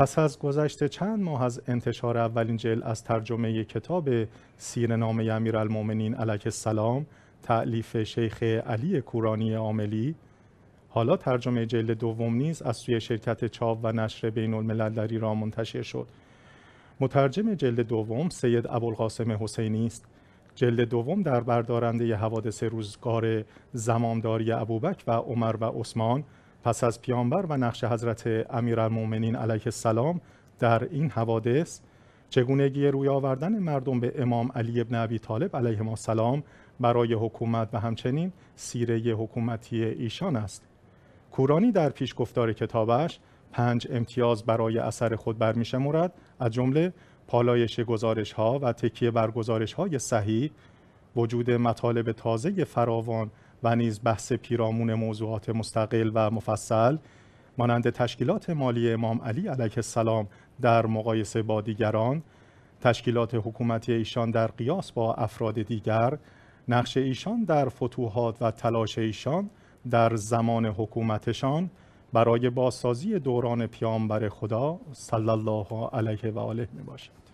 پس از گذشت چند ماه از انتشار اولین جلد از ترجمه کتاب سیرنامه امیرالمؤمنین علیه السلام تعلیف شیخ علی کورانی عاملی حالا ترجمه جلد دوم نیز از سوی شرکت چاپ و نشر بین الملل در ایران منتشر شد مترجم جلد دوم سید ابوالقاسم حسینی است جلد دوم در بردارنده حوادث روزگار زمامداری ابوبکر و عمر و عثمان پس از پیامبر و نقش حضرت امیرالمومنین علیه السلام در این حوادث چگونگی روی آوردن مردم به امام علی ابن ابی طالب علیه ما سلام برای حکومت و همچنین سیره حکومتی ایشان است کورانی در پیش گفتار کتابش پنج امتیاز برای اثر خود برمیشمرد از جمله پالایش گزارش ها و تکیه بر گزارش های صحیح وجود مطالب تازه فراوان و نیز بحث پیرامون موضوعات مستقل و مفصل مانند تشکیلات مالی امام علی علیه السلام در مقایسه با دیگران تشکیلات حکومتی ایشان در قیاس با افراد دیگر نقش ایشان در فتوحات و تلاش ایشان در زمان حکومتشان برای بازسازی دوران پیامبر خدا صلی الله علیه و آله می باشد